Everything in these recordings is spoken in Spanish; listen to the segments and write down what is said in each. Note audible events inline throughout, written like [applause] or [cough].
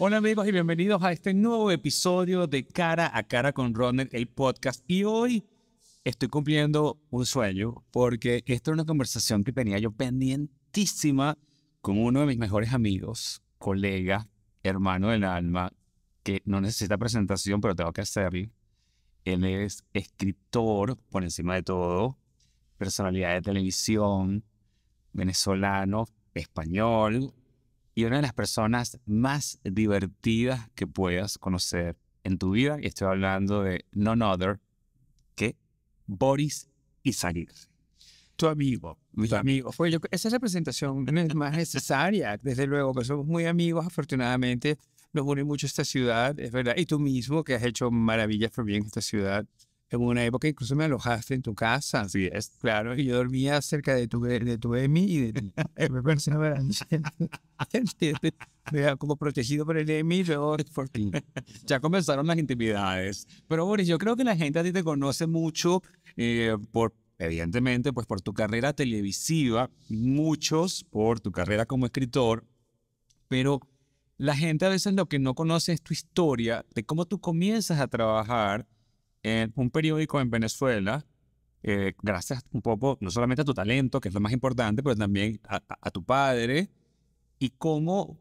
Hola amigos y bienvenidos a este nuevo episodio de Cara a Cara con Ronald, el podcast. Y hoy estoy cumpliendo un sueño porque esta es una conversación que tenía yo pendientísima con uno de mis mejores amigos, colega, hermano del alma, que no necesita presentación, pero tengo que hacerlo. Él es escritor, por encima de todo, personalidad de televisión, venezolano, español, y una de las personas más divertidas que puedas conocer en tu vida, y estoy hablando de none other que Boris salir Tu amigo. Mi amigo. Fue yo, esa es presentación [laughs] más necesaria, desde luego, que somos muy amigos, afortunadamente. Nos une mucho esta ciudad, es verdad. Y tú mismo, que has hecho maravillas por bien esta ciudad en una época incluso me alojaste en tu casa. Sí es. Claro, y yo dormía cerca de tu, de tu EMI y de tu [laughs] [laughs] Como protegido por el EMI, [laughs] Ya comenzaron las intimidades. Pero Boris, yo creo que la gente a ti te conoce mucho eh, por, evidentemente, pues por tu carrera televisiva, muchos por tu carrera como escritor, pero la gente a veces lo que no conoce es tu historia, de cómo tú comienzas a trabajar un periódico en Venezuela, eh, gracias un poco, no solamente a tu talento, que es lo más importante, pero también a, tu padre, y cómo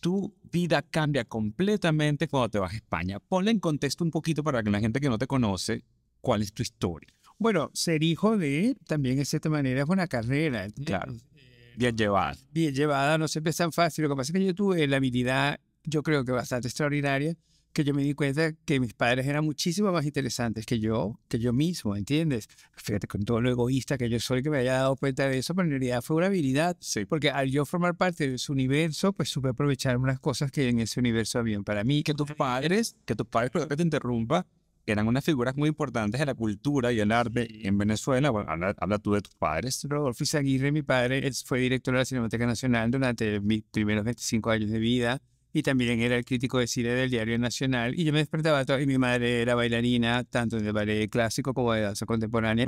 tu vida cambia completamente cuando te vas a España. Ponle en contexto un poquito para que la gente que no te conoce, cuál es tu historia. Bueno, ser hijo de también en de cierta manera es una carrera. Claro. Eh, bien llevada. Bien llevada, no siempre es tan fácil. Lo que pasa es que yo tuve la habilidad, yo creo que bastante extraordinaria, que yo me di cuenta que mis padres eran muchísimo más interesantes que yo, que yo mismo, ¿entiendes? Fíjate, con todo lo egoísta que yo soy, que me haya dado cuenta de eso, pero pues, en realidad fue una habilidad. Sí. Porque al yo formar parte de su universo, pues supe aprovechar unas cosas que en ese universo habían para mí. Que tus padres, que tus padres, perdón que te interrumpa, eran unas figuras muy importantes de la cultura y el arte en Venezuela. Bueno, habla, tú de tus padres. Rodolfo Izaguirre, mi padre, fue director de la Cinemateca Nacional durante mis primeros 25 años de vida y también era el crítico de cine del Diario Nacional. Y yo me despertaba todo, y mi madre era bailarina, tanto en el ballet clásico como de danza contemporánea,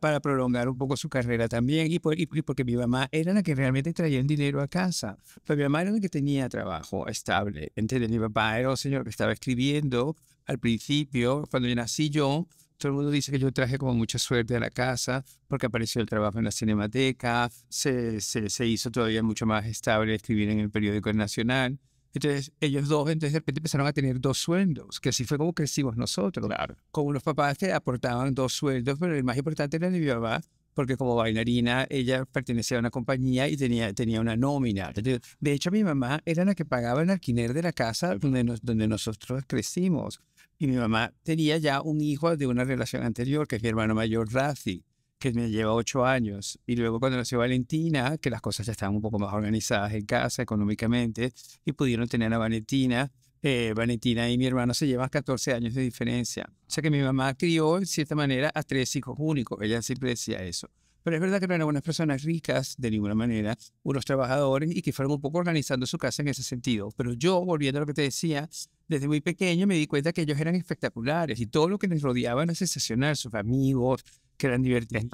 para, prolongar un poco su carrera también, y, porque mi mamá era la que realmente traía el dinero a casa. Pero mi mamá era la que tenía trabajo estable. mi papá era un señor que estaba escribiendo al principio, cuando yo nací yo, todo el mundo dice que yo traje como mucha suerte a la casa porque apareció el trabajo en la cinemateca, se, se, se hizo todavía mucho más estable escribir en el periódico nacional. Entonces, ellos dos, entonces de repente empezaron a tener dos sueldos, que así fue como crecimos nosotros. Claro. Como los papás te aportaban dos sueldos, pero el más importante era mi mamá, porque como bailarina ella pertenecía a una compañía y tenía, tenía una nómina. De hecho, mi mamá era la que pagaba el alquiler de la casa donde, donde nosotros crecimos. Y mi mamá tenía ya un hijo de una relación anterior, que es mi hermano mayor, Rafi que me lleva ocho años. Y luego cuando nació Valentina, que las cosas ya estaban un poco más organizadas en casa económicamente y pudieron tener a Valentina. Eh, Valentina y mi hermano se llevan 14 años de diferencia. O sea que mi mamá crió, en cierta manera, a tres hijos únicos. Ella siempre decía eso. Pero es verdad que no eran unas personas ricas de ninguna manera, unos trabajadores y que fueron un poco organizando su casa en ese sentido. Pero yo, volviendo a lo que te decía, desde muy pequeño me di cuenta que ellos eran espectaculares y todo lo que les rodeaba era sensacional, sus amigos, que eran divertidas,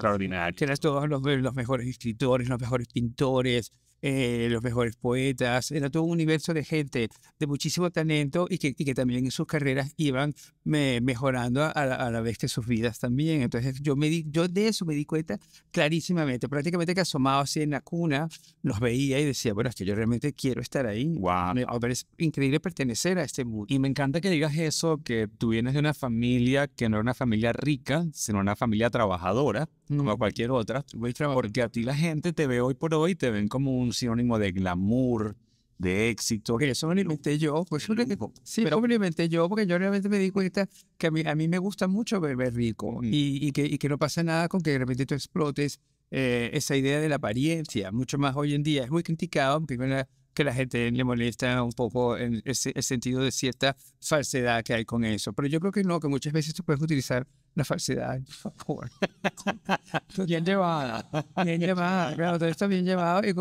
que Eran todos los mejores escritores, los mejores pintores, eh, los mejores poetas, era todo un universo de gente de muchísimo talento y que, y que también en sus carreras iban mejorando a la, vez que sus vidas también. Entonces yo, me di, yo de eso me di cuenta clarísimamente, prácticamente que asomado así en la cuna, los veía y decía, bueno, es que yo realmente quiero estar ahí. Wow. es increíble pertenecer a este mundo. Y me encanta que digas eso, que tú vienes de una familia que no era una familia rica, sino una familia trabajadora, como cualquier otra. Porque a ti la gente te ve hoy por hoy, te ven como un sinónimo de glamour, de éxito. Que eso me lo inventé yo, pues yo porque yo realmente me di cuenta que a mí, a mí me gusta mucho beber rico mm. y, que, que no pasa nada con que de repente tú explotes eh, esa idea de la apariencia, mucho más hoy en día. Es muy criticado, primero que la gente le molesta un poco en ese, el sentido de cierta falsedad que hay con eso, pero yo creo que no, que muchas veces tú puedes utilizar la falsedad, [laughs] por favor. [laughs] bien llevada. Bien [laughs] llevada, claro, todo está bien llevado y,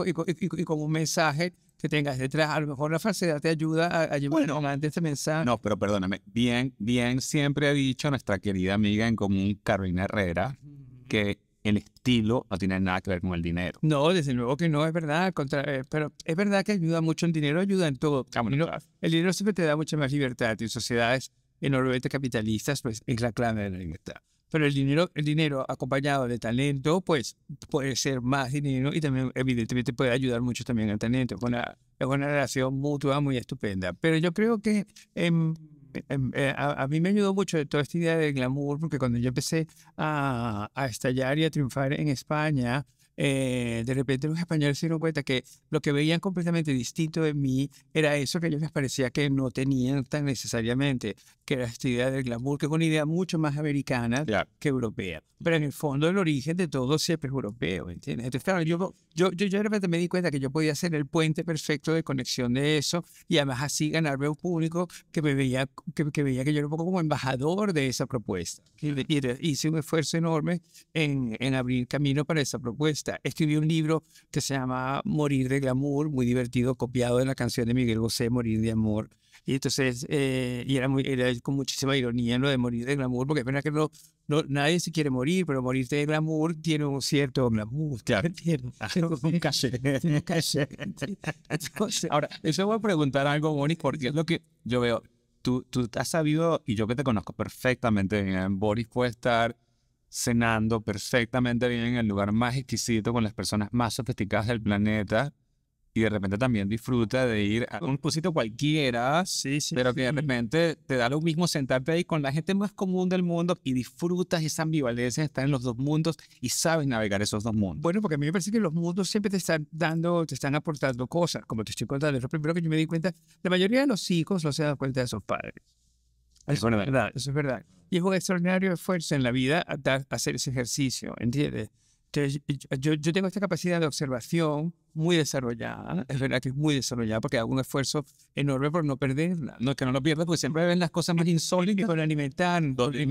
con un mensaje que tengas detrás. A lo mejor la falsedad te ayuda a, llevar bueno, adelante este mensaje. No, pero perdóname. Bien, bien siempre ha dicho nuestra querida amiga en común, Carolina Herrera, que el estilo no tiene nada que ver con el dinero. No, desde luego que no, es verdad. Eh, pero es verdad que ayuda mucho el dinero, ayuda en todo. Ah, el dinero siempre te da mucha más libertad. En sociedades enormemente capitalistas, pues es la clave de la libertad. Pero el dinero, el dinero acompañado de talento, pues puede ser más dinero y también evidentemente puede ayudar mucho también al talento. Es una, es una relación mutua muy estupenda. Pero yo creo que em, em, eh, a, mí me ayudó mucho toda esta idea del glamour, porque cuando yo empecé a, a estallar y a triunfar en España, eh, de repente los españoles se dieron cuenta que lo que veían completamente distinto de mí era eso que a ellos les parecía que no tenían tan necesariamente, que era esta idea del glamour, que es una idea mucho más americana que europea. Pero en el fondo el origen de todo siempre es europeo, ¿entiendes? Entonces, claro, yo, yo, yo, yo de repente me di cuenta que yo podía ser el puente perfecto de conexión de eso y además así ganarme un público que me veía que, veía que yo era un poco como embajador de esa propuesta. y hice un esfuerzo enorme en, en abrir camino para esa propuesta. Escribí un libro que se llama Morir de Glamour, muy divertido, copiado de la canción de Miguel Bosé, Morir de Amor. Y entonces, eh, y era, muy, con muchísima ironía en lo de morir de glamour, porque es que no, nadie se quiere morir, pero morir de glamour tiene un cierto glamour. [laughs] Claro. Ah, [laughs] un caché. [laughs] Ahora, eso voy a preguntar algo, Boris, porque es lo que yo veo. Tú, tú has sabido, y yo que te conozco perfectamente, eh, Boris puede estar cenando perfectamente bien en el lugar más exquisito con las personas más sofisticadas del planeta y de repente también disfruta de ir a un pusito cualquiera, sí, pero que de repente te da lo mismo sentarte ahí con la gente más común del mundo y disfrutas esa ambivalencia de estar en los dos mundos y sabes navegar esos dos mundos. Bueno, porque a mí me parece que los mundos siempre te están dando, te están aportando cosas, como te estoy contando. lo primero que yo me di cuenta, la mayoría de los hijos no se dan cuenta de sus padres. Es verdad. Eso es verdad. Y es un extraordinario esfuerzo en la vida hacer ese ejercicio, ¿entiendes? Entonces, yo, yo, tengo esta capacidad de observación muy desarrollada, es verdad que es muy desarrollada, porque hago un esfuerzo enorme por no perderla. No es que no lo pierdas, porque siempre ven las cosas más insólitas con alimentar. Entonces,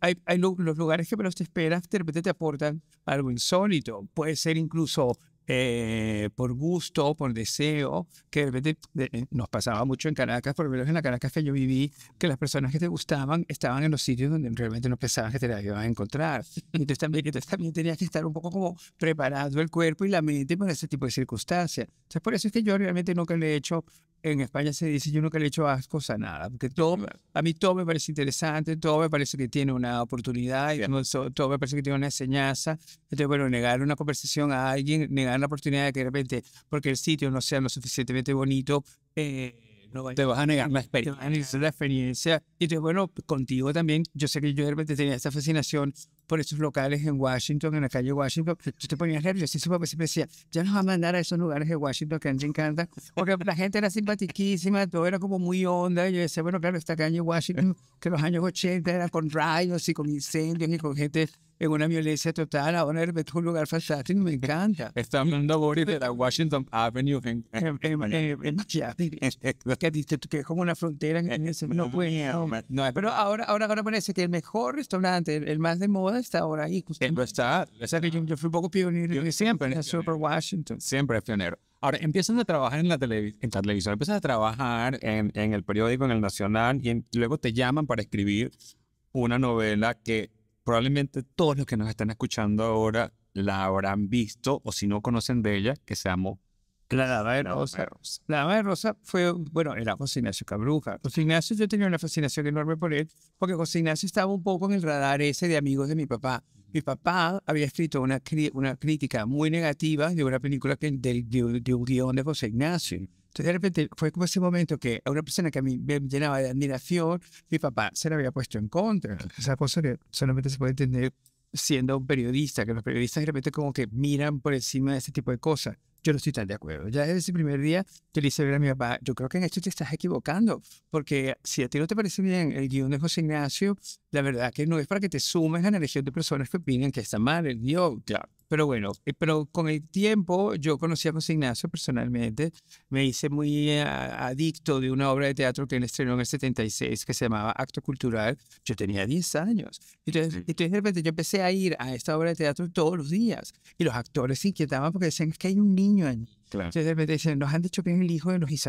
hay, hay, los lugares que menos te esperas, te aportan algo insólito. Puede ser incluso eh, por gusto, por deseo, que de repente eh, nos pasaba mucho en Caracas, por lo menos en la Caracas que yo viví, que las personas que te gustaban estaban en los sitios donde realmente no pensaban que te las ibas a encontrar. Entonces también, también tenías que estar un poco como preparado el cuerpo y la mente para ese tipo de circunstancias. Entonces por eso es que yo realmente nunca le he hecho en España se dice, yo nunca le he hecho las a nada, porque todo, a mí todo me parece interesante, todo me parece que tiene una oportunidad, todo, me parece que tiene una enseñanza. Entonces, bueno, negar una conversación a alguien, negar la oportunidad de que de repente, porque el sitio no sea lo suficientemente bonito, eh, te vas a negar la experiencia. Y entonces, bueno, contigo también, yo sé que yo de repente tenía esta fascinación por esos locales en Washington, en la calle Washington. Yo te ponía nervioso y su siempre decía, ya nos va a mandar a esos lugares de Washington que a mí encanta. Porque la gente era simpaticísima, todo era como muy onda. Y yo decía, bueno, claro, esta calle Washington, que los años 80 era con rayos y con incendios y con gente en una violencia total, ahora de un lugar fantástico, me encanta. [laughs] Está hablando Boris de la Washington Avenue en, en, en, en Miami, que, es como una frontera en ese no puede [laughs] no, no, pero ahora, ahora, ahora parece que el mejor restaurante, el, más de moda, está ahora ahí. no Está, yo, fui un poco pionero yo, siempre en Super Washington. Siempre es pionero. Ahora, empiezan a trabajar en la, televisión, empiezas a trabajar en el periódico, en el Nacional, y luego te llaman para escribir una novela que probablemente todos los que nos están escuchando ahora la habrán visto o si no conocen de ella, que se llamó La Dama de Rosa. La Dama de Rosa fue, bueno, era José Ignacio Cabruja. José Ignacio, yo tenía una fascinación enorme por él, porque José Ignacio estaba un poco en el radar ese de amigos de mi papá. Mi papá había escrito una, una crítica muy negativa de una película que, de, de un guión de José Ignacio entonces, de repente fue como ese momento que a una persona que a mí me llenaba de admiración, mi papá se la había puesto en contra. Esa cosa que solamente se puede entender siendo un periodista, que los periodistas de repente como que miran por encima de ese tipo de cosas. Yo no estoy tan de acuerdo. Ya desde ese primer día yo le hice ver a mi papá, yo creo que en esto te estás equivocando, porque si a ti no te parece bien el guión de José Ignacio, la verdad que no es para que te sumes a la legión de personas que opinan que está mal el guión. Claro pero bueno, eh, pero con el tiempo yo conocí a José Ignacio personalmente, me hice muy eh, adicto de una obra de teatro que él estrenó en el 76 que se llamaba Acto Cultural. Yo tenía 10 años. Entonces, entonces de repente yo empecé a ir a esta obra de teatro todos los días y los actores se inquietaban porque decían que hay un niño allí. Entonces de repente dicen, nos han dicho que es el hijo de los y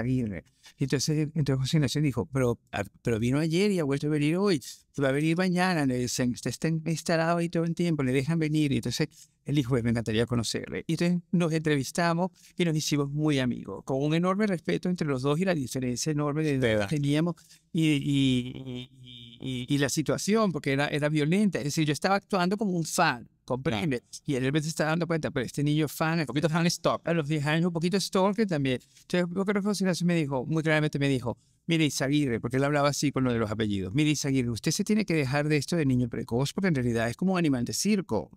Entonces, entonces José Ignacio dijo, pero, ah, pero vino ayer y ha vuelto a venir hoy, va a venir mañana. Le dicen, está instalado ahí todo el tiempo, le dejan venir. Y entonces el hijo de me encantaría conocerle. Y entonces nos entrevistamos y nos hicimos muy amigos, con un enorme respeto entre los dos y la diferencia enorme de, edad que teníamos y, y, la situación, porque era, era violenta. Es decir, yo estaba actuando como un fan, comprende. Y él se está dando cuenta, pero este niño fan, un poquito fan stop A los 10 años, un poquito stalker también. Entonces, poco que José me dijo, muy claramente me dijo, mire Isaguirre, porque él hablaba así con lo de los apellidos, mire Isaguirre, usted se tiene que dejar de esto de niño precoz, porque en realidad es como un animal de circo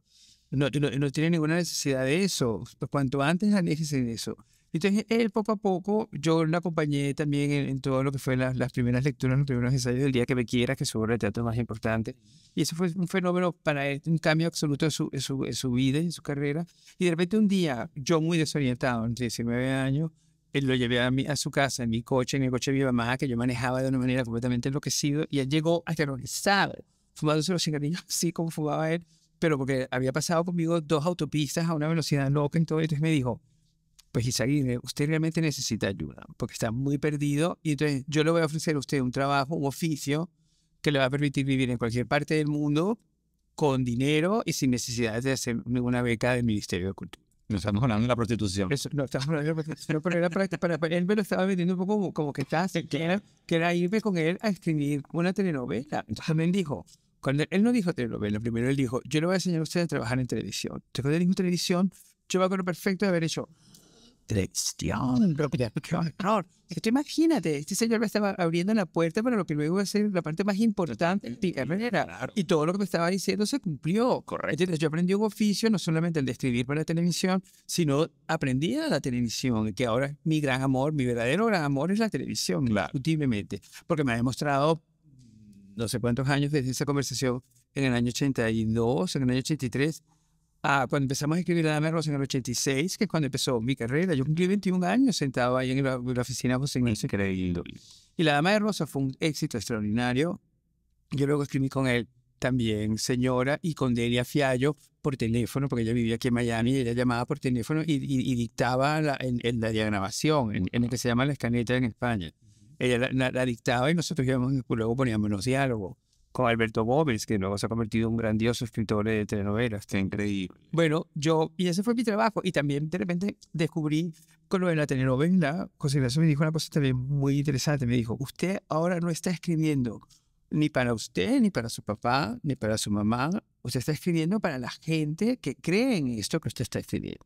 no, no, no tiene ninguna necesidad de eso. Pues, cuanto antes en eso. Entonces, él poco a poco, yo lo acompañé también en, todo lo que fue las primeras lecturas, los primeros ensayos del día que me quiera, que su obra de teatro más importante. Y eso fue un fenómeno para él, un cambio absoluto en su, en su, en su vida, en su carrera. Y de repente un día, yo muy desorientado, 19 años, él eh, lo llevé a, mí a, su casa, en mi coche, en el coche de mi mamá, que yo manejaba de una manera completamente enloquecido, y él llegó aterrorizado, fumándose los cigarrillos [laughs] así como fumaba él, pero porque había pasado conmigo dos autopistas a una velocidad loca y todo, entonces me dijo, pues Isaguirre, usted realmente necesita ayuda, porque está muy perdido, y entonces yo le voy a ofrecer a usted un trabajo, un oficio, que le va a permitir vivir en cualquier parte del mundo con dinero y sin necesidad de hacer ninguna beca del Ministerio de Cultura. Nos estamos hablando de la prostitución. Eso, no, estamos hablando de la prostitución, pero él me lo estaba vendiendo un poco como, que, estás, que, era, irme con él a escribir una telenovela. Entonces me dijo, cuando él no dijo Lo primero él dijo, yo le voy a enseñar a ustedes a trabajar en televisión. Entonces cuando él dijo televisión, yo me acuerdo perfecto de haber hecho televisión. imagínate, este señor me estaba abriendo la puerta para lo que luego iba a ser la parte más importante Y todo lo que me estaba diciendo se cumplió. Correcto. Entonces, yo aprendí un oficio, no solamente el de escribir para la televisión, sino aprendí a la televisión, que ahora mi gran amor, mi verdadero gran amor es la televisión, últimamente, porque me ha demostrado no sé cuántos años desde esa conversación, en el año 82, en el año 83, a ah, cuando empezamos a escribir la Dama Rosa en el 86, que es cuando empezó mi carrera. Yo cumplí 21 años sentado ahí en la, oficina José Increíble. Y la Dama de Rosa fue un éxito extraordinario. Yo luego escribí con él también, señora, y con Delia Fiallo por teléfono, porque ella vivía aquí en Miami, y ella llamaba por teléfono y, dictaba la, en, la diagramación, en, en, lo que se llama la escaneta en España. Ella la, dictaba y nosotros íbamos, luego poníamos los diálogos con Alberto Gómez, que luego se ha convertido en un grandioso escritor de telenovelas. está increíble. Bueno, yo, y ese fue mi trabajo. Y también de repente descubrí con lo de la telenovela, José Ignacio me dijo una cosa también muy interesante. Me dijo, usted ahora no está escribiendo ni para usted, ni para su papá, ni para su mamá. Usted está escribiendo para la gente que cree en esto que usted está escribiendo.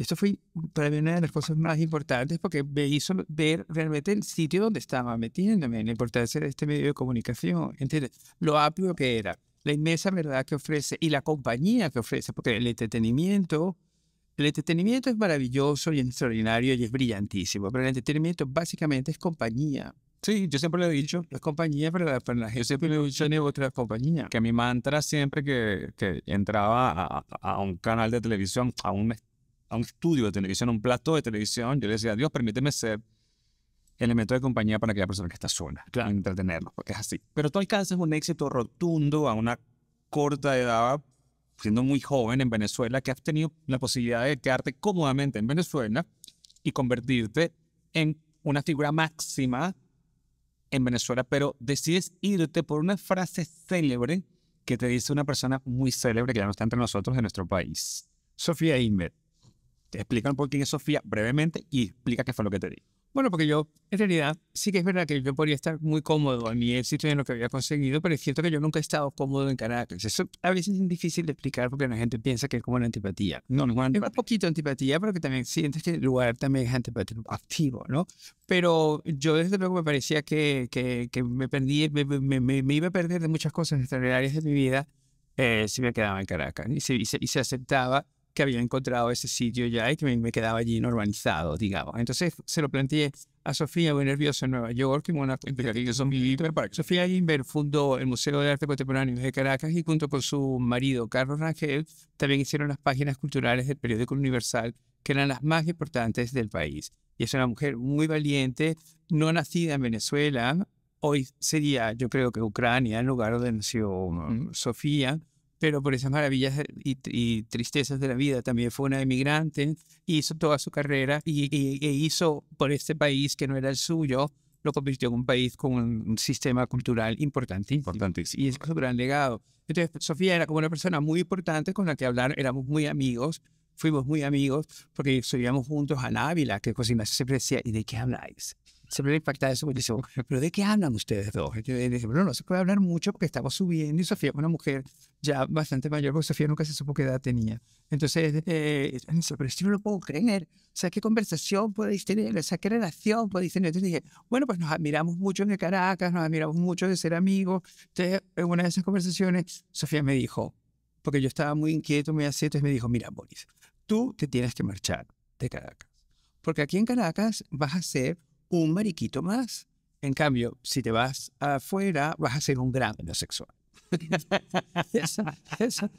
Esto fue para mí una de las cosas más importantes porque me hizo ver realmente el sitio donde estaba metiéndome, la importancia de este medio de comunicación, ¿entiendes? Lo amplio que era, la inmensa verdad que ofrece y la compañía que ofrece, porque el entretenimiento, el entretenimiento es maravilloso y extraordinario y es brillantísimo, pero el entretenimiento básicamente es compañía. Sí, yo siempre lo he dicho. las compañía para la, Yo siempre lo he dicho en otra compañía. Que mi mantra siempre que, que entraba a, a, un canal de televisión, a un a un estudio de televisión, a un plato de televisión, yo le decía, Dios, permíteme ser elemento de compañía para aquella persona que está sola, claro. entretenerlo, porque es así. Pero tú alcanzas un éxito rotundo a una corta edad, siendo muy joven en Venezuela, que has tenido la posibilidad de quedarte cómodamente en Venezuela y convertirte en una figura máxima en Venezuela, pero decides irte por una frase célebre que te dice una persona muy célebre que ya no está entre nosotros en nuestro país, Sofía Inmet. Te explica un quién es Sofía brevemente y explica qué fue lo que te di. Bueno, porque yo, en realidad, sí que es verdad que yo podría estar muy cómodo en mi éxito y en lo que había conseguido, pero es cierto que yo nunca he estado cómodo en Caracas. Eso a veces es difícil de explicar porque la gente piensa que es como la antipatía. No, no es Es un poquito antipatía, pero que también sientes que el lugar también es antipático, activo, ¿no? Pero yo desde luego me parecía que, que, me perdí, me, iba a perder de muchas cosas extraordinarias de mi vida eh, si me quedaba en Caracas. y se aceptaba que había encontrado ese sitio ya y que me, quedaba allí normalizado, digamos. Entonces se lo planteé a Sofía muy nerviosa en Nueva York, en una Sofía Inver fundó el Museo de Arte Contemporáneo de Caracas y junto con su marido Carlos Rangel también hicieron las páginas culturales del periódico Universal, que eran las más importantes del país. Y es una mujer muy valiente, no nacida en Venezuela, hoy sería yo creo que Ucrania, en lugar donde nació mm, Sofía, pero por esas maravillas y, tristezas de la vida. También fue una emigrante, hizo toda su carrera y, e hizo por este país que no era el suyo, lo convirtió en un país con un sistema cultural importantísimo. Importantísimo. Y es su gran legado. Entonces, Sofía era como una persona muy importante con la que hablar, éramos muy amigos, fuimos muy amigos, porque subíamos juntos a Ávila, que cocina siempre decía, ¿y de qué habláis? se me impacta eso, porque [laughs] dice, pero ¿de qué hablan ustedes dos? yo dije, bueno, no se puede hablar mucho porque estamos subiendo y Sofía es una mujer ya bastante mayor, porque Sofía nunca se supo qué edad tenía. Entonces, eh, pero esto no lo puedo creer. O sea, ¿qué conversación podéis tener? O sea, ¿qué relación podéis tener? Entonces dije, bueno, pues nos admiramos mucho en Caracas, nos admiramos mucho de ser amigos. Entonces, en una de esas conversaciones, Sofía me dijo, porque yo estaba muy inquieto, muy acepto y me dijo, mira, Boris, tú te tienes que marchar de Caracas. Porque aquí en Caracas vas a ser un mariquito más. En cambio, si te vas afuera, vas a ser un gran homosexual. esa, esa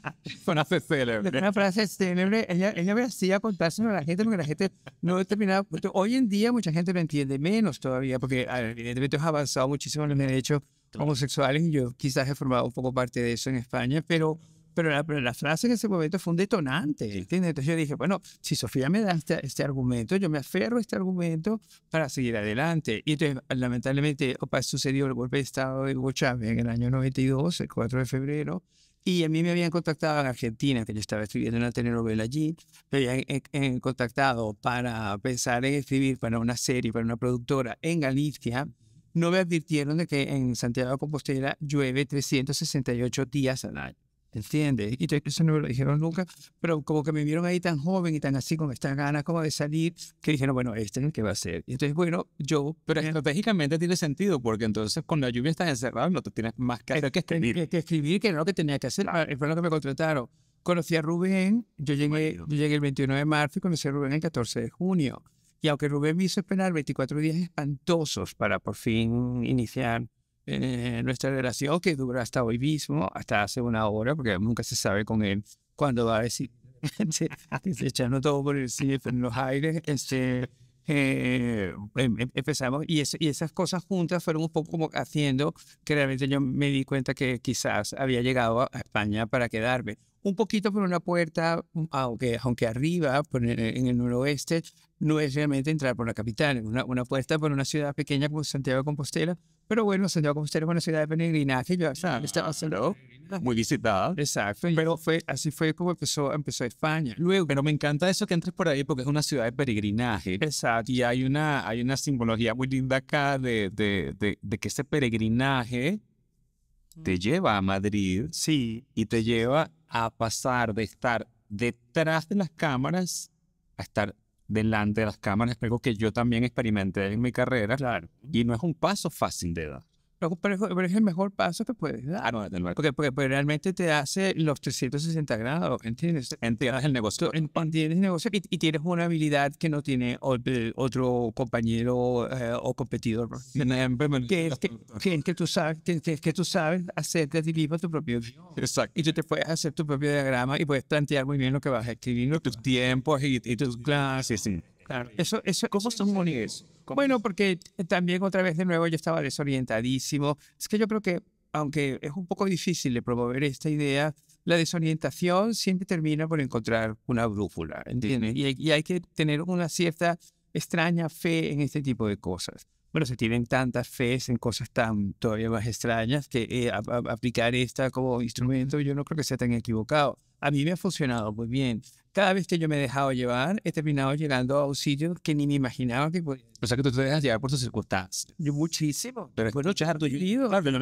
frase célebre. Una frase célebre. Ella, ella me hacía contárselo a la gente porque la gente no terminaba. Hoy en día mucha gente lo entiende menos todavía porque ah, evidentemente has avanzado muchísimo en los derechos homosexuales y yo quizás he formado un poco parte de eso en España, pero pero la, frase en ese momento fue un detonante, Entonces yo dije, bueno, si Sofía me da este, este, argumento, yo me aferro a este argumento para seguir adelante. Y entonces, lamentablemente, opa, sucedió el golpe de Estado de Hugo en el año 92, el 4 de febrero, y a mí me habían contactado en Argentina, que yo estaba escribiendo una telenovela allí, me habían eh, eh, contactado para pensar en escribir para una serie, para una productora en Galicia, no me advirtieron de que en Santiago de Compostela llueve 368 días al año entiende, Y eso no me lo dijeron nunca, pero como que me vieron ahí tan joven y tan así, con estas ganas como de salir, que dijeron, bueno, este es el que va a ser. Y entonces, bueno, yo... Pero estratégicamente tiene sentido, porque entonces con la lluvia estás encerrado, no te tienes más que que escribir. Que, escribir, que era lo que tenía que hacer, ah, fue lo que me contrataron. Conocí a Rubén, yo llegué, yo llegué el 29 de marzo y conocí a Rubén el 14 de junio. Y aunque Rubén me hizo esperar 24 días espantosos para por fin iniciar eh, nuestra relación que dura hasta hoy mismo, hasta hace una hora, porque nunca se sabe con él cuándo va a decir, [laughs] este, echando todo por el en los aires, este, eh, em, em, empezamos y, esas cosas juntas fueron un poco como haciendo que realmente yo me di cuenta que quizás había llegado a España para quedarme. Un poquito por una puerta, mm, aunque, aunque arriba, en el noroeste, no es realmente entrar por la capital, una, una puerta por una ciudad pequeña como Santiago de Compostela, pero bueno, señor, como usted es una ciudad de peregrinaje, yo estaba ah, Muy visitada. Exacto. pero fue, así fue como empezó, empezó España. Luego, pero me encanta eso que entres por ahí porque es una ciudad de peregrinaje. Exacto. Y hay una, hay una simbología muy linda acá de, de, que ese peregrinaje te mm. lleva a Madrid. Sí. Y te lleva a pasar de estar detrás de las cámaras a estar delante de las cámaras algo que yo también experimenté en mi carrera. Y no es un paso fácil de dar pero es el mejor paso que puedes dar. Porque, realmente te hace los 360 grados, ¿entiendes? Entiendes el negocio. Entiendes el negocio y, tienes una habilidad que no tiene eh, otro compañero eh, o competidor. Que, es que, tú sabes, hacer de ti mismo tu propio. Exacto. Y tú te puedes hacer tu propio diagrama y puedes plantear muy bien lo que vas a escribir, tus tiempos y, tus clases. Claro. Eso, eso, ¿Cómo son monies? Bueno, porque eh, también otra vez de nuevo yo estaba desorientadísimo. Es que yo creo que, aunque es un poco difícil de promover esta idea, la desorientación siempre termina por encontrar una brújula, ¿entiendes? Y hay, que tener una cierta extraña fe en este tipo de cosas. Bueno, se tienen tantas fees en cosas tan todavía más extrañas que eh, aplicar esta como instrumento yo no creo que sea tan equivocado. A mí me ha funcionado muy bien cada vez que yo me he dejado llevar, he terminado llegando a un sitio que ni me imaginaba que podía. O sea, que tú te dejas llevar por tus circunstancias. Yo muchísimo. Pero es bueno, yo, yo no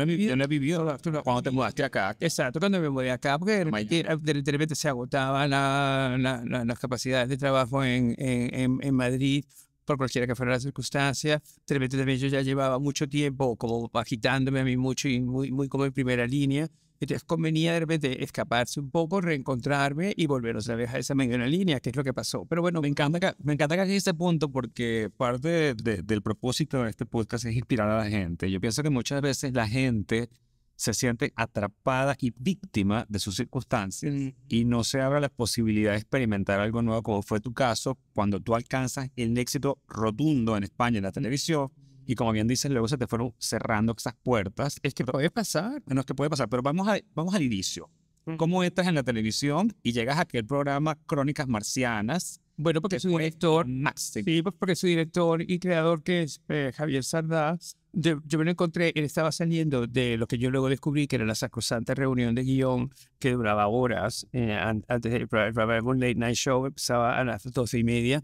he vivido. no he vivido cuando te mudaste acá. Exacto, cuando me mudé acá, porque eh, de, repente se agotaban las capacidades de trabajo en, en, en Madrid por cualquiera que fuera la circunstancia. De repente también yo ya llevaba mucho tiempo como agitándome a mí mucho y muy, muy como en primera línea. Entonces convenía de repente escaparse un poco, reencontrarme y volver otra vez a esa mediana línea, que es lo que pasó. Pero bueno, me encanta que, me encanta que este punto porque parte del propósito de este podcast es inspirar a la gente. Yo pienso que muchas veces la gente se siente atrapada y víctima de sus circunstancias y no se abre la posibilidad de experimentar algo nuevo como fue tu caso cuando tú alcanzas el éxito rotundo en España en la televisión y como bien dices, luego se te fueron cerrando esas puertas. Es que puede pasar. Bueno, es que puede pasar, pero vamos, a, vamos al inicio. ¿Cómo estás en la televisión y llegas a aquel programa Crónicas Marcianas? Bueno, porque un director, máximo. Sí, pues, porque su director y creador que es eh, Javier Sardás, yo, me lo encontré, él estaba saliendo de lo que yo luego descubrí, que era la sacrosanta reunión de guión que duraba horas. Eh, antes del programa, el Late Night Show empezaba a las doce y media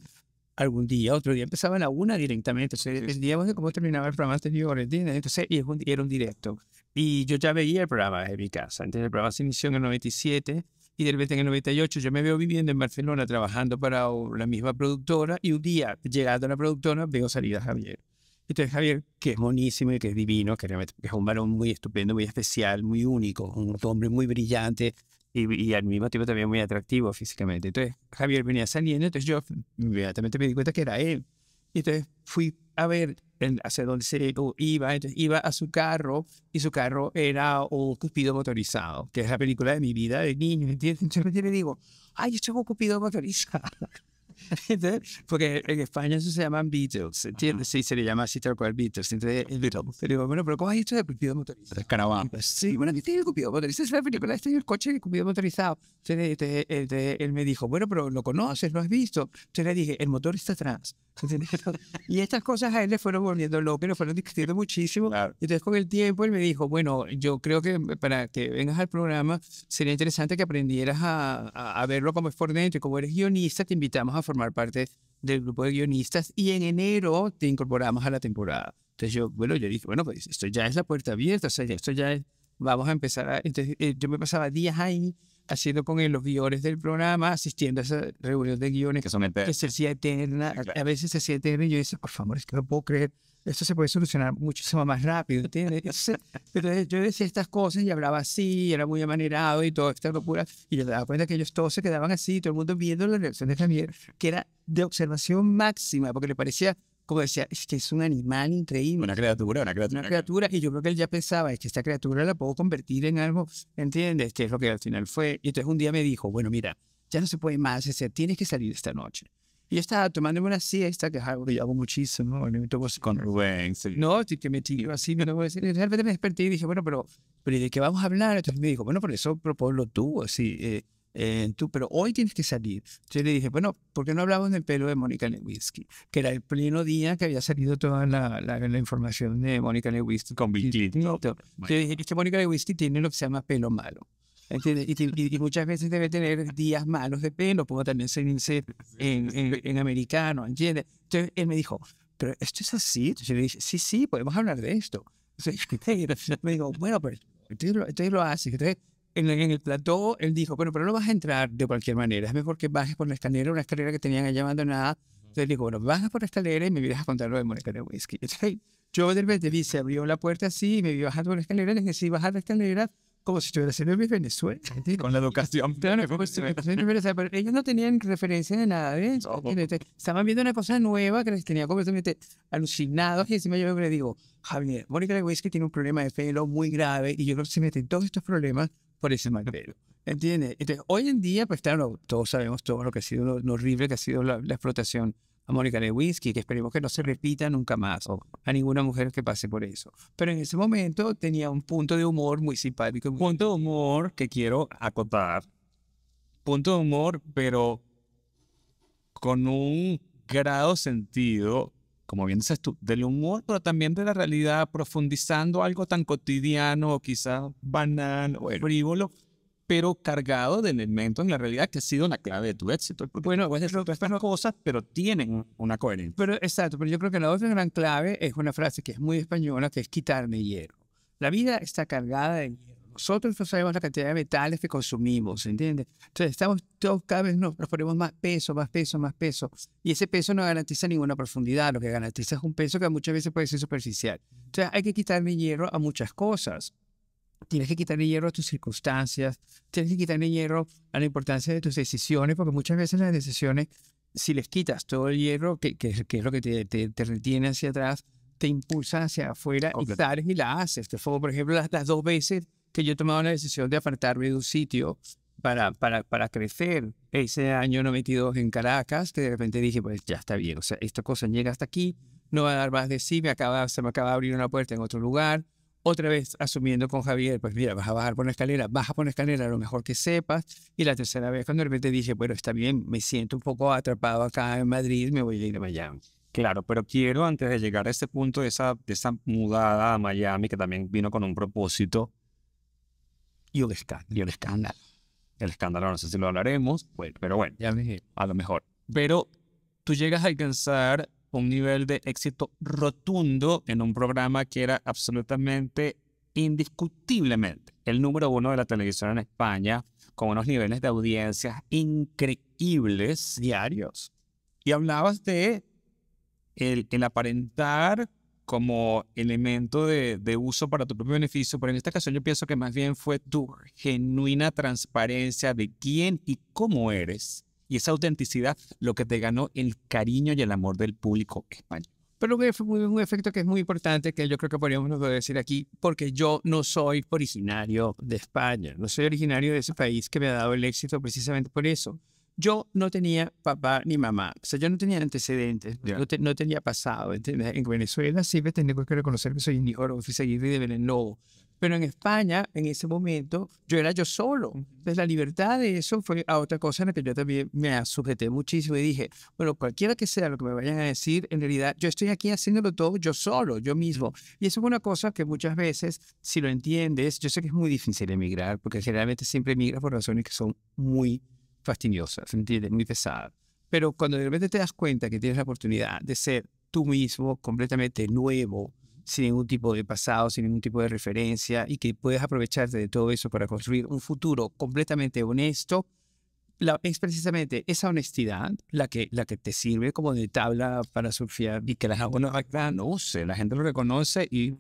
algún día, otro día. Empezaban a una directamente. Entonces, dependíamos de cómo terminaba el programa anterior, entonces, y era un directo. Y yo ya veía el programa desde mi casa. Entonces, el programa se inició en el 97 y de repente en el 98 yo me veo viviendo en Barcelona trabajando para la misma productora y un día, llegando a la productora, veo salir a Javier. Entonces, Javier, que es monísimo y que es divino, que es un varón muy estupendo, muy especial, muy único, un hombre muy brillante, y, al mismo tiempo también muy atractivo físicamente. Entonces, Javier venía saliendo, entonces yo inmediatamente me di cuenta que era él. Y entonces fui a ver hacia dónde se iba, entonces iba a su carro y su carro era un Cupido motorizado, que es la película de mi vida de niño, ¿entiendes? Entonces le digo, ay, yo tengo este un Cupido motorizado. [laughs] porque en España eso se llaman Beatles, ¿entiendes? Sí, se le llama así tal cual Beatles. Entonces, el Beatles. bueno, pero ¿cómo has esto de Cupido motorizado? Caravana. Sí, bueno, ¿qué el Cupido motorizado? Es la película, este es el coche de Cupido motorizado. Entonces, este, este, él me dijo, bueno, pero lo conoces, lo has visto. Entonces le dije, el motor está atrás. [laughs] y estas cosas a él le fueron volviendo loco, le fueron discutiendo muchísimo. Entonces, con el tiempo, él me dijo, bueno, yo creo que para que vengas al programa sería interesante que aprendieras a, a verlo como es por dentro y como eres guionista, te invitamos a formar parte del grupo de guionistas y en enero te incorporamos a la temporada. Entonces yo, bueno, yo dije, bueno, pues esto ya es la puerta abierta, o sea, esto ya es, vamos a empezar a... Entonces eh, yo me pasaba días ahí haciendo con los guiones del programa, asistiendo a esas reuniones de guiones que son Que se hacía eterna, a, a veces se hacía eterna y yo decía, por favor, es que no puedo creer esto se puede solucionar muchísimo más rápido, ¿entiendes? Entonces, yo decía estas cosas y hablaba así, y era muy amanerado y todo, esta locura, y yo daba cuenta que ellos todos se quedaban así, todo el mundo viendo la reacción de Javier, que era de observación máxima, porque le parecía, como decía, es que es un animal increíble. Una criatura, una criatura. Una criatura, y yo creo que él ya pensaba, es que esta criatura la puedo convertir en algo, ¿entiendes? Que es lo que al final fue. Y entonces un día me dijo, bueno, mira, ya no se puede más, es tienes que salir esta noche. Y estaba tomándome una siesta, que es que yo hago muchísimo, me tomo con Rubén. No, que me tiro así, no lo voy a decir. De repente me desperté y dije, bueno, pero, pero ¿de qué vamos a hablar? Entonces me dijo, bueno, por eso proponlo tú, así, eh, eh, tú, pero hoy tienes que salir. Entonces le dije, bueno, ¿por qué no hablamos del pelo de Mónica Lewinsky? Que era el pleno día que había salido toda la, la, información de Mónica Lewinsky. Con Bill Clinton. Yo dije, este Mónica Lewinsky tiene lo que se llama pelo malo y, muchas veces debe tener días malos de pelo, puedo también ser en, [laughs] en, en, americano, Entonces él me dijo, pero esto es así. Entonces yo le dije, sí, sí, podemos hablar de esto. Entonces, [laughs] me dijo, bueno, pero entonces lo, haces. Entonces, en, el plató, él dijo, bueno, pero no vas a entrar de cualquier manera. Es mejor que bajes por la escalera, una escalera que tenían allá abandonada. Entonces, le dijo, bueno, bajas por la escalera y me vienes a contar lo de de Whisky. Entonces, yo de repente vi, se abrió la puerta así y me vi bajando por la escalera. Le dije, sí, bajar la escalera como si estuviera haciendo en Venezuela. [laughs] Con la educación. ellos no tenían referencia de nada, este, Estaban viendo una cosa nueva que les tenía completamente alucinados y encima yo le digo, Javier, Mónica Lewinsky tiene un problema de pelo muy grave y yo creo que se meten todos estos problemas por ese mal pelo. ¿Entiendes? Entonces, hoy en día, pues claro, todos sabemos todo lo que ha sido, lo, horrible que ha sido la explotación a Mónica Whisky, que esperemos que no se repita nunca más, o a ninguna mujer que pase por eso. Pero en ese momento tenía un punto de humor muy simpático. Un punto de humor que quiero acotar. Punto de humor, pero con un grado sentido, como bien dices tú, del humor, pero también de la realidad, profundizando algo tan cotidiano, o quizás banal o frívolo, pero cargado de elementos en la realidad que ha sido una clave de tu éxito. Porque bueno, puedes todas estas cosas, pero tienen una coherencia. Pero exacto, pero yo creo que la otra gran clave es una frase que es muy española, que es quitarme hierro. La vida está cargada de hierro. Nosotros no sabemos la cantidad de metales que consumimos, ¿entiendes? Entonces estamos todos cada vez nos, nos ponemos más peso, más peso, más peso. Y ese peso no garantiza ninguna profundidad. Lo que garantiza es un peso que muchas veces puede ser superficial. Entonces hay que quitarme hierro a muchas cosas tienes que el hierro a tus circunstancias, tienes que quitar el hierro a la importancia de tus decisiones, porque muchas veces las decisiones, si les quitas todo el hierro, que, que, es lo que te, te, retiene hacia atrás, te impulsa hacia afuera y sales y la haces. Te fue, por ejemplo, las, dos veces que yo he tomado la decisión de apartarme de un sitio para, para, para crecer. Ese año 92 en Caracas, que de repente dije, pues ya está bien, o sea, esta cosa llega hasta aquí, no va a dar más de sí, me acaba, se me acaba de abrir una puerta en otro lugar, otra vez asumiendo con Javier, pues mira, vas a bajar por la escalera, baja por la escalera lo mejor que sepas. Y la tercera vez, cuando de te dije, bueno, está bien, me siento un poco atrapado acá en Madrid, me voy a ir a Miami. Claro, pero quiero antes de llegar a este punto, esa, esa mudada a Miami, que también vino con un propósito. Y un escándalo. escándalo. El escándalo, no sé si lo hablaremos, pero bueno, ya me a lo mejor. Pero tú llegas a alcanzar un nivel de éxito rotundo en un programa que era absolutamente indiscutiblemente el número uno de la televisión en España, con unos niveles de audiencias increíbles diarios. Y hablabas de el, aparentar como elemento de, de, uso para tu propio beneficio, pero en esta ocasión yo pienso que más bien fue tu genuina transparencia de quién y cómo eres y esa autenticidad lo que te ganó el cariño y el amor del público español. Pero un, un efecto que es muy importante, que yo creo que podríamos decir aquí, porque yo no soy originario de España, no soy originario de ese país que me ha dado el éxito precisamente por eso. Yo no tenía papá ni mamá, o sea, yo no tenía antecedentes, no, no, tenía pasado. En Venezuela sí me tengo que reconocer que soy un hijo y de Belén pero en España, en ese momento, yo era yo solo. Entonces, la libertad de eso fue a otra cosa en la que yo también me sujeté muchísimo y dije, bueno, cualquiera que sea lo que me vayan a decir, en realidad yo estoy aquí haciéndolo todo yo solo, yo mismo. Y eso es una cosa que muchas veces, si lo entiendes, yo sé que es muy difícil emigrar, porque generalmente siempre emigras por razones que son muy fastidiosas, ¿entiendes? Muy pesadas. Pero cuando de repente te das cuenta que tienes la oportunidad de ser tú mismo, completamente nuevo, sin ningún tipo de pasado, sin ningún tipo de referencia y que puedes aprovecharte de todo eso para construir un futuro completamente honesto, la, es precisamente esa honestidad la que, la que te sirve como de tabla para surfear y que la gente use, la gente lo reconoce y,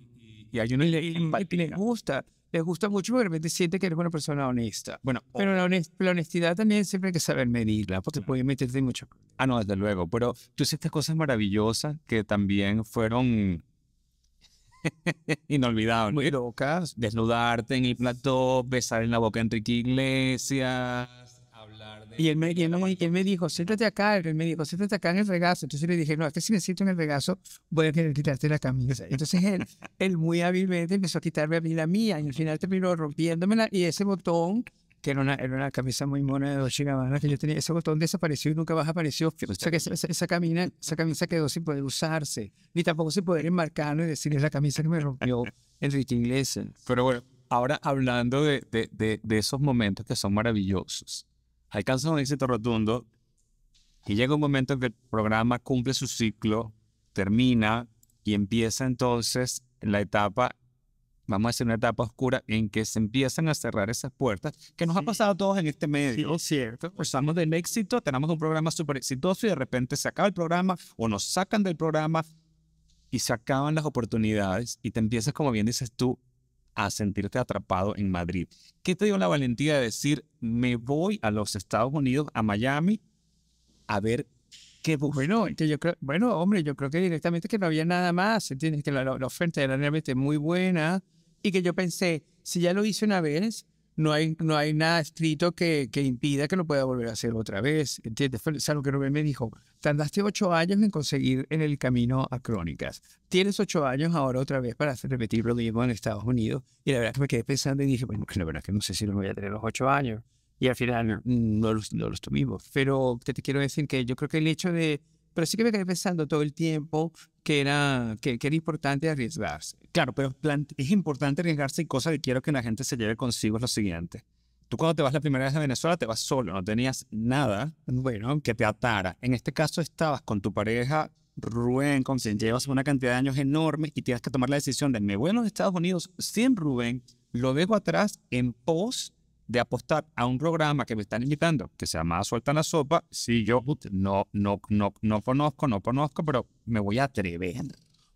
y, hay uno y, le, gusta. Le gusta mucho porque realmente siente que eres una persona honesta. Bueno, pero la, la honestidad también siempre hay que saber medirla, porque puede meterte en mucho. Ah, no, desde luego. Pero tú hiciste cosas maravillosas que también fueron [laughs] Inolvidable. Muy locas. Desnudarte en el plató, besar en la boca en Enrique Iglesias, hablar de... Y él me, y él, me dijo, siéntate acá, él me dijo, siéntate acá en el regazo. Entonces le dije, no, es que si me siento en el regazo, voy a querer quitarte la camisa. Entonces él, [laughs] él muy hábilmente empezó a quitarme a mí la mía y al final terminó rompiéndomela y ese botón que era una, era camisa muy mona de dos Gabbana que yo tenía. Ese botón desapareció y nunca más apareció. O sea, que esa, esa camisa quedó sin poder usarse, ni tampoco sin poder enmarcarlo y decir, es la camisa que me rompió Enrique Inglés. Pero bueno, ahora hablando de, de, de, esos momentos que son maravillosos, Alcanza un éxito rotundo y llega un momento en que el programa cumple su ciclo, termina y empieza entonces la etapa vamos a decir, una etapa oscura en que se empiezan a cerrar esas puertas, que nos ha pasado a todos en este medio. Sí, es cierto. Estamos del éxito, tenemos un programa súper exitoso y de repente se acaba el programa o nos sacan del programa y se acaban las oportunidades y te empiezas, como bien dices tú, a sentirte atrapado en Madrid. ¿Qué te dio la valentía de decir, me voy a los Estados Unidos, a Miami, a ver qué Bueno, yo bueno, hombre, yo creo que directamente que no había nada más, ¿entiendes? Que la, la oferta era muy buena y que yo pensé, si ya lo hice una vez, no hay, no hay nada escrito que, que impida que lo pueda volver a hacer otra vez. ¿Entiendes? que Rubén me dijo, tardaste ocho años en conseguir en el camino a Crónicas. Tienes ocho años ahora otra vez para repetir lo mismo en Estados Unidos. Y la verdad que me quedé pensando y dije, bueno, la verdad que no sé si lo voy a tener los ocho años. Y al final mm, no los, no tuvimos. Pero te quiero decir que yo creo que el hecho de pero sí que me quedé pensando todo el tiempo que era, que, era importante arriesgarse. Claro, pero es importante arriesgarse y cosa que quiero que la gente se lleve consigo es lo siguiente. Tú cuando te vas la primera vez a Venezuela te vas solo, no tenías nada, bueno, que te atara. En este caso estabas con tu pareja, Rubén, con quien llevas una cantidad de años enorme y tienes que tomar la decisión de me voy a los Estados Unidos sin Rubén, lo dejo atrás en pos de apostar a un programa que me están invitando, que se llama Suelta la Sopa, si yo no, no, no, no conozco, no conozco, pero me voy a atrever.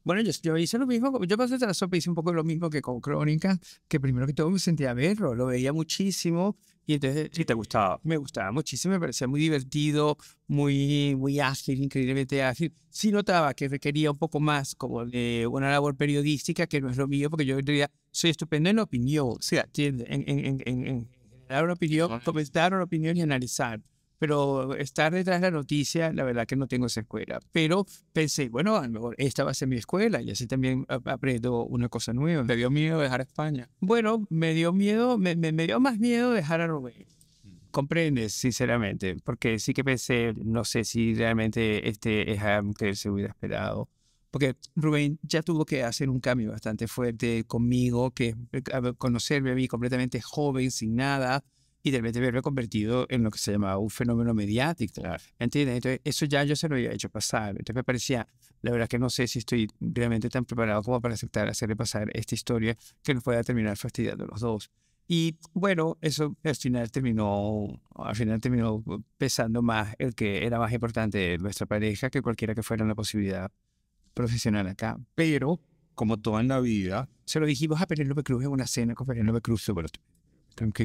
Bueno, yo, yo hice lo mismo, yo pasé de la sopa, hice un poco lo mismo que con Crónica, que primero que todo me sentía a verlo, lo veía muchísimo y entonces... Sí, te gustaba. Me gustaba muchísimo, me parecía muy divertido, muy, muy ágil, increíblemente ágil. Sí notaba que requería un poco más como de una labor periodística, que no es lo mío, porque yo diría, soy estupendo en opinión, o sea, en dar una opinión, comentar una opinión y analizar. Pero estar detrás de la noticia, la verdad que no tengo esa escuela. Pero pensé, bueno, a lo mejor esta va a ser mi escuela y así también aprendo una cosa nueva. me dio miedo dejar España? Bueno, me dio miedo, me, me, dio más miedo dejar a Rubén mm. comprendes, sinceramente, porque sí que pensé, no sé si realmente este es algo que se hubiera esperado porque Rubén ya tuvo que hacer un cambio bastante fuerte conmigo, que eh, conocerme a mí completamente joven, sin nada, y de repente haberme convertido en lo que se llamaba un fenómeno mediático. ¿Entiendes? Entonces, eso ya yo se lo había hecho pasar. Entonces me parecía, la verdad que no sé si estoy realmente tan preparado como para aceptar hacerle pasar esta historia que nos pueda terminar fastidiando a los dos. Y bueno, eso al final terminó, al final terminó uh, pesando más el que era más importante nuestra pareja que cualquiera que fuera la posibilidad profesional acá, pero como toda en la vida, se lo dijimos a Penélope Cruz en una cena con Penélope Cruz, sobre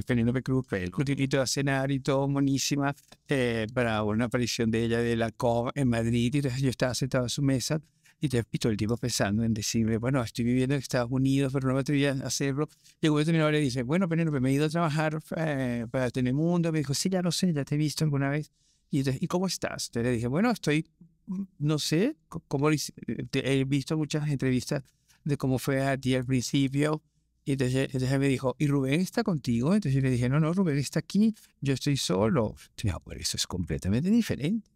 Penélope Cruz fue el a cenar y todo monísima eh, para una aparición de ella de la COV en Madrid y entonces yo estaba sentado a su mesa y, te, todo el tiempo pensando en decirle, bueno, estoy viviendo en Estados Unidos, pero no me atreví a hacerlo. Llegó el este entrenador y dice, bueno, Penélope, me he ido a trabajar eh, para Telemundo. Me dijo, sí, ya lo sé, ya te he visto alguna vez. Y, entonces, ¿y cómo estás? Entonces le dije, bueno, estoy no sé, cómo eh, he visto muchas entrevistas de cómo fue a ti al principio. Y entonces, me dijo, ¿y Rubén está contigo? Entonces yo le dije, no, no, Rubén está aquí, yo estoy solo. pero ah, eso es completamente diferente.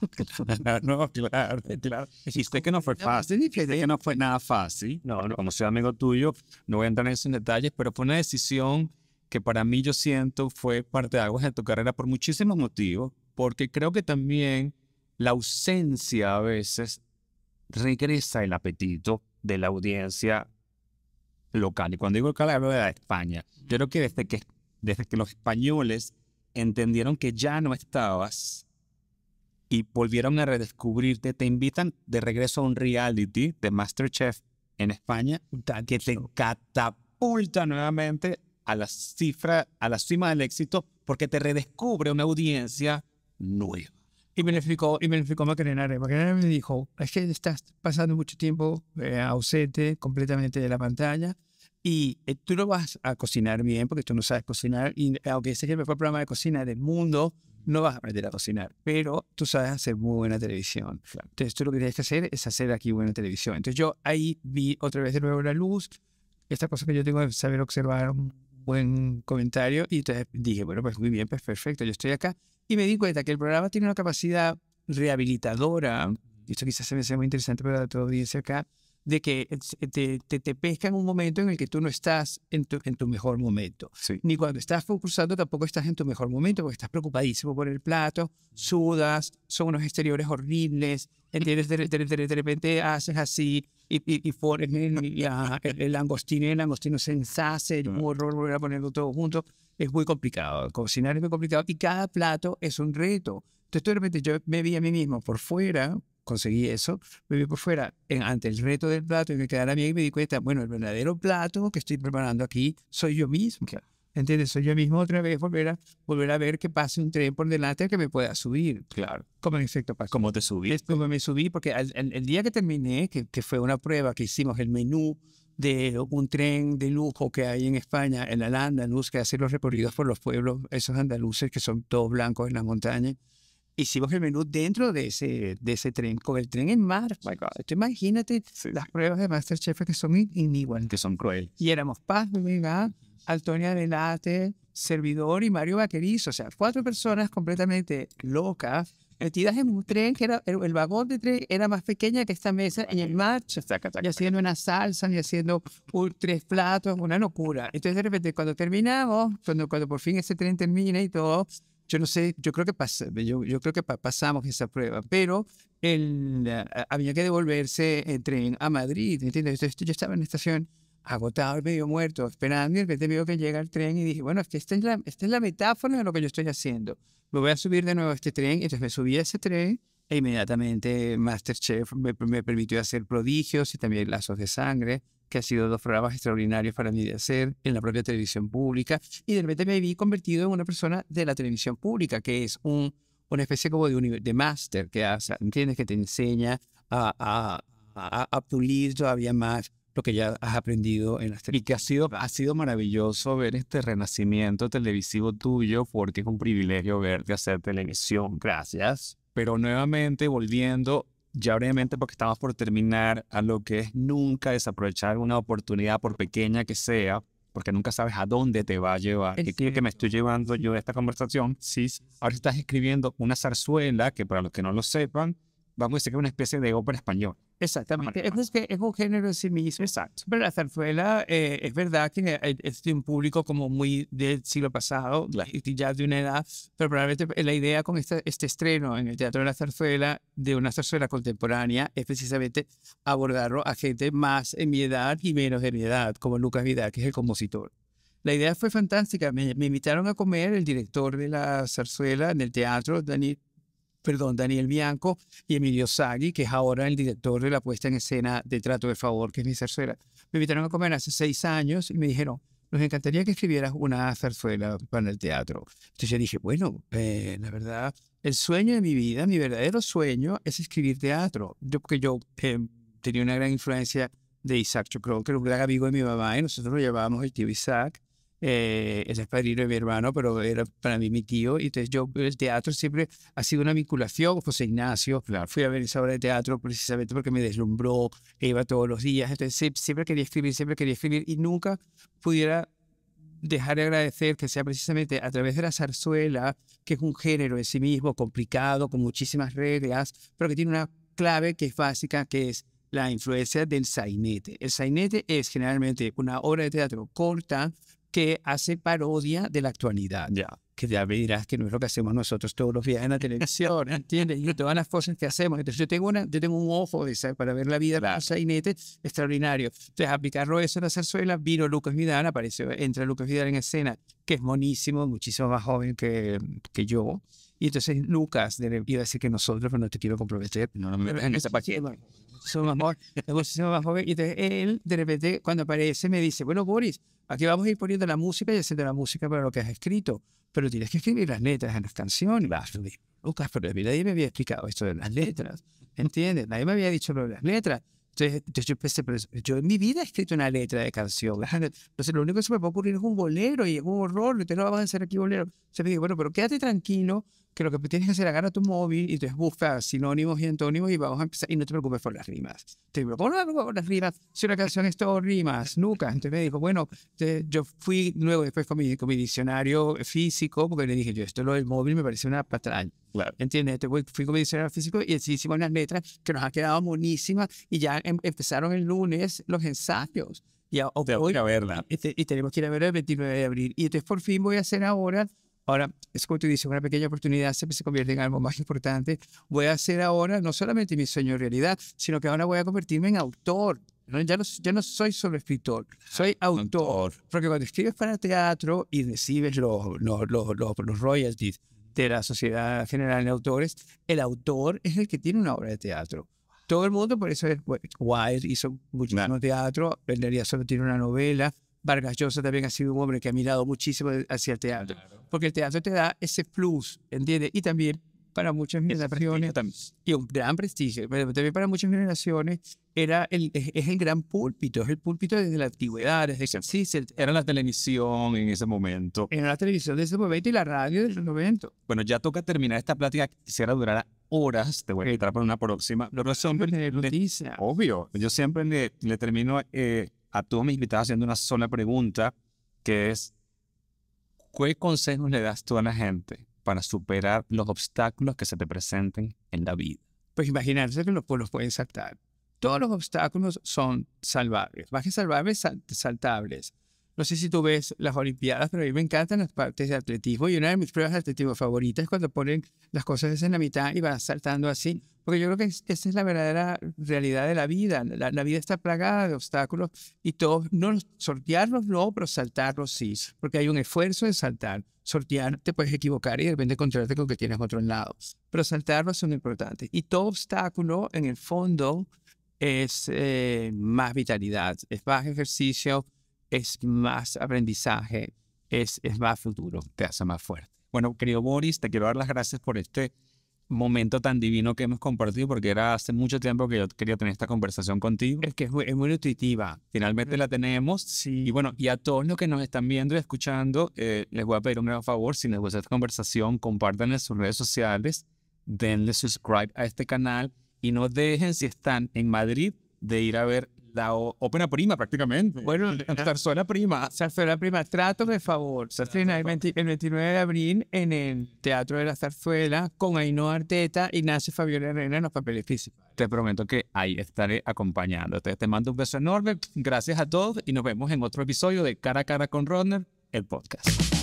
[laughs] no, claro, claro. Dijiste que no fue fácil, dijiste no fue nada fácil. No, como soy amigo tuyo, no voy a entrar en esos detalles, pero fue una decisión que para mí yo siento fue parte de algo de tu carrera por muchísimos motivos, porque creo que también la ausencia a veces regresa el apetito de la audiencia local. Y cuando digo local hablo de España. Yo creo que desde que, desde que los españoles entendieron que ya no estabas y volvieron a redescubrirte, te invitan de regreso a un reality de Masterchef en España que te catapulta nuevamente a la cifra, a la cima del éxito, porque te redescubre una audiencia nueva. Y me explicó, y me lo explicó me dijo, es que estás pasando mucho tiempo eh, ausente completamente de la pantalla y eh, tú no vas a cocinar bien porque tú no sabes cocinar y eh, aunque ese es el mejor programa de cocina del mundo, no vas a aprender a cocinar, pero tú sabes hacer muy buena televisión. Entonces tú lo que tienes que hacer es hacer aquí buena televisión. Entonces yo ahí vi otra vez de nuevo la luz, esta cosa que yo tengo de saber observar un buen comentario y entonces dije, bueno, pues muy bien, pues perfecto, yo estoy acá. Y me di cuenta que el programa tiene una capacidad rehabilitadora, y esto quizás se me sea muy interesante para tu audiencia acá, de que eh, te, te, pesca en un momento en el que tú no estás en tu, en tu mejor momento. Ni cuando estás concursando tampoco estás en tu mejor momento porque estás preocupadísimo por el plato, sudas, son unos exteriores horribles, eh, De, repente haces así y, y, ah, el, el, el, angostino el se ensace, el horror volver a ponerlo todo junto es muy complicado, cocinar es muy complicado y cada plato es un reto. Entonces, de repente yo me vi a mí mismo por fuera, conseguí eso, me vi por fuera ante el reto del plato y me quedara mía y me di cuenta, bueno, el verdadero plato que estoy preparando aquí soy yo mismo. Claro. ¿Entiendes? Soy yo mismo otra vez volver a, volver a ver que pase un tren por delante que me pueda subir. Claro. Como en efecto Como te subí. Como me subí, porque el, día que terminé, que, que fue una prueba que hicimos el menú, de un tren de lujo que hay en España, en la andaluz, que hace los recorridos por los pueblos, esos andaluces que son todos blancos en la montaña. Hicimos el menú dentro de ese, de ese tren, con el tren en mar. imagínate las pruebas de Masterchef que son iniguales. Que son crueles. Y éramos Paz Vega, Antonia Delate, servidor y Mario Vaquerizo. O sea, cuatro personas completamente locas metidas en un tren, que era el, vagón de tren, era más pequeña que esta mesa en el marcha. Y haciendo una salsa, y haciendo tres platos, una locura. Entonces, de repente, cuando terminamos, cuando, cuando por fin ese tren termina y todo, yo no sé, yo creo que, yo, creo que pasamos esa prueba, pero el, eh, había que devolverse en tren a Madrid, ¿entiendes? Entonces, yo estaba en la estación agotado y medio muerto, esperando, y de repente veo que llega el tren y dije, bueno, es que esta es, la, esta es la metáfora de lo que yo estoy haciendo. Me voy a subir de nuevo a este tren, entonces me subí a ese tren e inmediatamente Masterchef me, me permitió hacer prodigios y también lazos de sangre, que ha sido dos programas extraordinarios para mí de hacer en la propia televisión pública. Y de repente me vi convertido en una persona de la televisión pública, que es un, una especie como de, de máster que hace, ¿entiendes? Que te enseña a, a, a, pulir todavía más lo que ya has aprendido en este... Y que ha sido, ha sido maravilloso ver este renacimiento televisivo tuyo, porque es un privilegio verte hacer televisión. Gracias. Pero nuevamente, volviendo ya brevemente, porque estamos por terminar, a lo que es nunca desaprovechar una oportunidad, por pequeña que sea, porque nunca sabes a dónde te va a llevar. ¿Qué que me estoy llevando yo de esta conversación? Sí, ahora estás escribiendo una zarzuela, que para los que no lo sepan, vamos a decir que es una especie de ópera española. Exactamente. que es un género en sí mismo. Exacto. Pero la zarzuela, eh, es verdad que eh, e, es de un público como muy del siglo pasado, claro. ya de una edad, pero probablemente la idea con este, este, estreno en el Teatro de la Zarzuela, de una zarzuela contemporánea, es precisamente abordarlo a gente más en mi edad y menos de mi edad, como Lucas Vidal, que es el compositor. La idea fue fantástica. Me, me invitaron a comer el director de la zarzuela en el teatro, Daniel perdón, Daniel Bianco y Emilio Sagui, que es ahora el director de la puesta en escena de Trato de Favor, que es mi zarzuela. Me invitaron a comer hace seis años y me dijeron, nos encantaría que escribieras una zarzuela para el teatro. Entonces yo dije, bueno, eh, la verdad, el sueño de mi vida, mi verdadero sueño es escribir teatro. Yo, porque yo eh, tenía una gran influencia de Isaac Chocron, que era un gran amigo de mi mamá, y nosotros lo llamábamos el tío Isaac. Eh, es el padrino de mi hermano, pero era para mí mi tío. Y entonces yo, pues, el teatro siempre ha sido una vinculación. José Ignacio, claro. fui a ver esa obra de teatro precisamente porque me deslumbró, iba todos los días. Entonces siempre quería escribir, siempre quería escribir y nunca pudiera dejar de agradecer que sea precisamente a través de la zarzuela, que es un género en sí mismo complicado, con muchísimas reglas, pero que tiene una clave que es básica, que es la influencia del sainete. El sainete es generalmente una obra de teatro corta, que hace parodia de la actualidad. Ya. Que ya verás que no es lo que hacemos nosotros todos los días en la televisión, ¿entiendes? Y todas las cosas que hacemos. Entonces, yo tengo, una, tengo un ojo de para ver la vida la sainete, extraordinario. Entonces, aplicarlo eso en la zarzuela, vino Lucas Vidal, apareció, entra Lucas Vidal en escena, que es monísimo, muchísimo más joven que, que yo. Y entonces Lucas, iba a decir que nosotros, pero no te quiero comprometer, no, esa somos más [laughs] Y entonces él, de repente, cuando aparece, me dice, bueno, Boris, aquí vamos a ir poniendo la música y haciendo la música para lo que has escrito, pero tienes que escribir las letras en las canciones. Y vas, Lucas, pero nadie me había explicado esto de las letras, ¿entiendes? Nadie me había dicho lo de las letras. Entonces, yo pensé, pero yo en mi vida he escrito una letra de canción. [laughs] Entonces, lo único que se me va ocurrir es un bolero y es un horror, entonces no vamos a hacer aquí bolero. entonces me dijo, bueno, pero quédate tranquilo, que lo que tienes que hacer, agarrar tu móvil y entonces busca sinónimos y antónimos y vamos a empezar. Y no te preocupes por las rimas. Te digo, ¿cómo no preocupo por las rimas? Si una canción es todo rimas, nunca. Entonces me dijo, bueno, yo fui luego después con mi, mi diccionario físico, porque le dije, yo esto lo del móvil me parece una patraña. Claro. ¿Entiendes? Entonces fui con mi diccionario físico y así hicimos unas letras que nos han quedado buenísimas y ya em, empezaron el lunes los ensayos. Y, a, hoy, a verla. Este, y, tenemos que ir a ver el 29 de abril. Y entonces por fin voy a hacer ahora Ahora, es como tú dices, una pequeña oportunidad siempre se convierte en algo más importante. Voy a hacer ahora no solamente mi sueño realidad, sino que ahora voy a convertirme en autor. ya, no, ya, no, soy solo escritor, soy [laughs] autor. Porque cuando escribes para teatro y recibes los, los, los, los royalties de la Sociedad General de Autores, el autor es el que tiene una obra de teatro. Todo el mundo, por eso es, Wilde hizo muchísimo teatro, realidad solo tiene una novela, Vargas Llosa también ha sido un hombre que ha mirado muchísimo hacia el teatro, porque el teatro te da ese plus, ¿entiendes? Y también para muchas generaciones, y un gran prestigio, pero también para muchas generaciones, era el, es el gran púlpito, es el púlpito desde la antigüedad, desde sí, sí, Era la televisión en ese momento. Era la televisión de ese momento y la radio de ese momento. Bueno, ya toca terminar esta plática, quisiera durar horas, te voy a entrar para una próxima. Pero siempre, le, noticia. obvio, yo siempre le, termino... Eh, a todos mis invitados haciendo una sola pregunta, que es, ¿qué consejos le das tú a la gente para superar los obstáculos que se te presenten en la vida? Pues imaginarse que pues, los pueblos pueden saltar. Todos los obstáculos son salvables, más que salvables, saltables. No sé si tú ves las Olimpiadas, pero a mí me encantan las partes de atletismo y una de mis pruebas de atletismo favoritas es cuando ponen las cosas en la mitad y van saltando así porque yo creo que esa es la verdadera realidad de la vida. La, vida está plagada de obstáculos y todos, no, sortearlos no, pero saltarlos sí, porque hay un esfuerzo en saltar. Sortear te puedes equivocar y de repente encontrarte con que tienes otro lado, pero saltarlos son importantes. Y todo obstáculo, en el fondo, es eh, más vitalidad, es más ejercicio, es más aprendizaje, es, es más futuro, te hace más fuerte. Bueno, querido Boris, te quiero dar las gracias por este momento tan divino que hemos compartido, porque era hace mucho tiempo que yo quería tener esta conversación contigo. Es que es, muy, intuitiva finalmente la tenemos. Sí. Y bueno, y a todos los que nos están viendo y escuchando, eh, les voy a pedir un gran favor, si les gusta esta conversación, compartan en sus redes sociales, denle subscribe a este canal y no dejen si están en Madrid de ir a ver la ópera prima prácticamente. Bueno, zarzuela [laughs] prima. Zarzuela prima, trato de favor. Se el, 29 de abril en el Teatro de la Zarzuela con Ainhoa Arteta y Nace Fabiola Herrera en los papeles físicos. Te prometo que ahí estaré acompañándote. Te mando un beso enorme, gracias a todos y nos vemos en otro episodio de Cara a Cara con Rodner, el podcast.